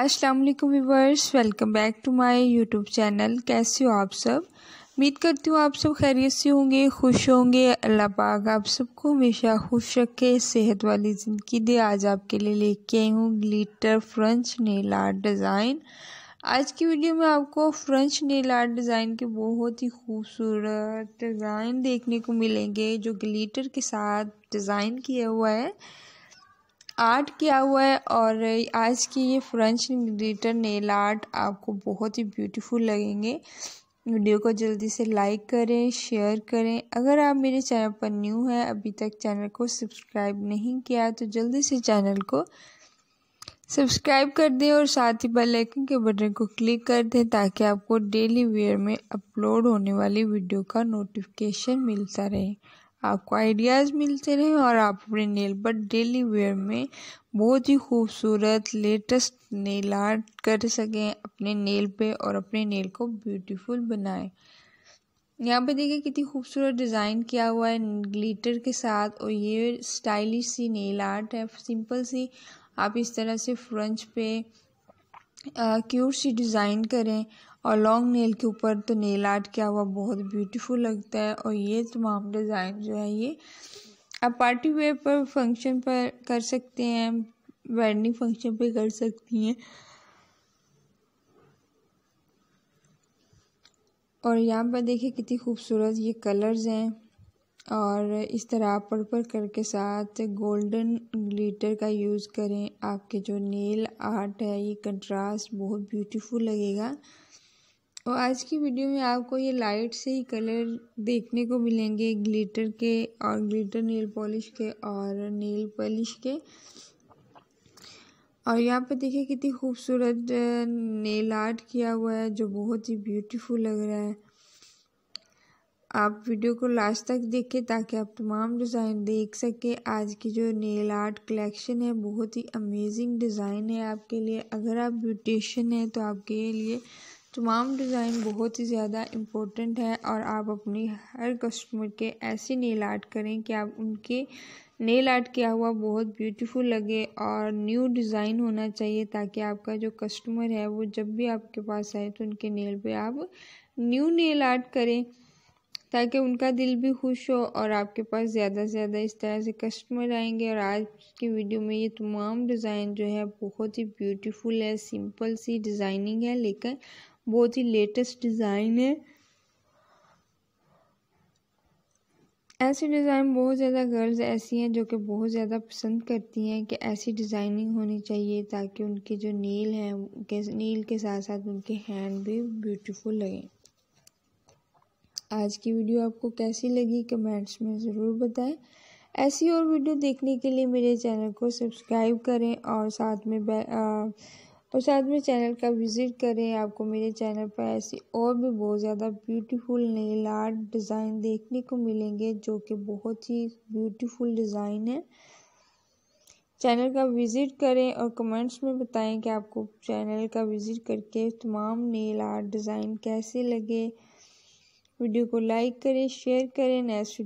अस्सलाम वालेकुम viewers welcome back to my YouTube channel कैसे हो आप सब उम्मीद करती हूँ आप सब खैरियत से होंगे खुश होंगे अल्लाह पाक आप सबको हमेशा खुश रखे सेहत वाली ज़िंदगी दे आज आपके लिए लेके आई हूँ glitter French nail art design आज की वीडियो में आपको फ्रेंच नेल आर्ट डिज़ाइन के बहुत ही खूबसूरत डिज़ाइन देखने को मिलेंगे जो ग्लिटर के साथ डिज़ाइन किया हुआ है आर्ट किया हुआ है और आज की ये फ्रेंच ग्लिटर नेल आर्ट आपको बहुत ही ब्यूटीफुल लगेंगे वीडियो को जल्दी से लाइक करें शेयर करें अगर आप मेरे चैनल पर न्यू हैं अभी तक चैनल को सब्सक्राइब नहीं किया तो जल्दी से चैनल को सब्सक्राइब कर दें और साथ ही बेल आइकन के बटन को क्लिक कर दें ताकि आपको डेली वेयर में अपलोड होने वाली वीडियो का नोटिफिकेशन मिलता रहे आपको आइडियाज़ मिलते रहे और आप अपने नेल पर डेली वेयर में बहुत ही खूबसूरत लेटेस्ट नेल आर्ट कर सकें अपने नेल पे और अपने नेल को ब्यूटीफुल बनाएं यहाँ पे देखिए कितनी खूबसूरत डिज़ाइन किया हुआ है ग्लिटर के साथ और ये स्टाइलिश सी नेल आर्ट है सिंपल सी आप इस तरह से फ्रंच पे क्यूट सी डिज़ाइन करें और लॉन्ग नेल के ऊपर तो नेल आर्ट क्या हुआ बहुत ब्यूटीफुल लगता है और ये तमाम डिज़ाइन जो है ये आप पार्टी वेयर पर फंक्शन पर कर सकते हैं वेडिंग फंक्शन पर कर सकती हैं और यहाँ पर देखिए कितनी खूबसूरत ये कलर्स हैं और इस तरह आप पर्पल कलर के साथ गोल्डन ग्लिटर का यूज़ करें आपके जो नेल आर्ट है ये कंट्रास्ट बहुत ब्यूटीफुल लगेगा और आज की वीडियो में आपको ये लाइट से ही कलर देखने को मिलेंगे ग्लिटर के और ग्लिटर नेल पॉलिश के और नेल पॉलिश के और यहाँ पर देखिए कितनी खूबसूरत नेल आर्ट किया हुआ है जो बहुत ही ब्यूटीफुल लग रहा है आप वीडियो को लास्ट तक देखें ताकि आप तमाम डिज़ाइन देख सकें आज की जो नेल आर्ट कलेक्शन है बहुत ही अमेजिंग डिज़ाइन है आपके लिए अगर आप ब्यूटिशन हैं तो आपके लिए तमाम डिज़ाइन बहुत ही ज़्यादा इम्पोर्टेंट है और आप अपनी हर कस्टमर के ऐसी नेल आर्ट करें कि आप उनके नेल आर्ट किया हुआ बहुत ब्यूटीफुल लगे और न्यू डिज़ाइन होना चाहिए ताकि आपका जो कस्टमर है वो जब भी आपके पास आए तो उनके नेल पे आप न्यू नेल आर्ट करें ताकि उनका दिल भी खुश हो और आपके पास ज़्यादा से ज़्यादा इस तरह से कस्टमर आएंगे और आज की वीडियो में ये तमाम डिज़ाइन जो है बहुत ही ब्यूटीफुल है सिंपल सी डिज़ाइनिंग है लेकिन बहुत ही लेटेस्ट डिज़ाइन है ऐसे डिज़ाइन बहुत ज़्यादा गर्ल्स ऐसी हैं जो कि बहुत ज़्यादा पसंद करती हैं कि ऐसी डिज़ाइनिंग होनी चाहिए ताकि उनके जो नील हैं उनके नील के साथ साथ उनके हैंड भी ब्यूटीफुल लगें आज की वीडियो आपको कैसी लगी कमेंट्स में ज़रूर बताएं ऐसी और वीडियो देखने के लिए मेरे चैनल को सब्सक्राइब करें और साथ में आ, और साथ में चैनल का विज़िट करें आपको मेरे चैनल पर ऐसी और भी बहुत ज़्यादा ब्यूटीफुल नए लार्ड डिज़ाइन देखने को मिलेंगे जो कि बहुत ही ब्यूटीफुल डिज़ाइन है चैनल का विज़िट करें और कमेंट्स में बताएं कि आपको चैनल का विज़िट करके तमाम नेल आर्ट डिज़ाइन कैसे लगे वीडियो को लाइक करें शेयर करें नेक्स्ट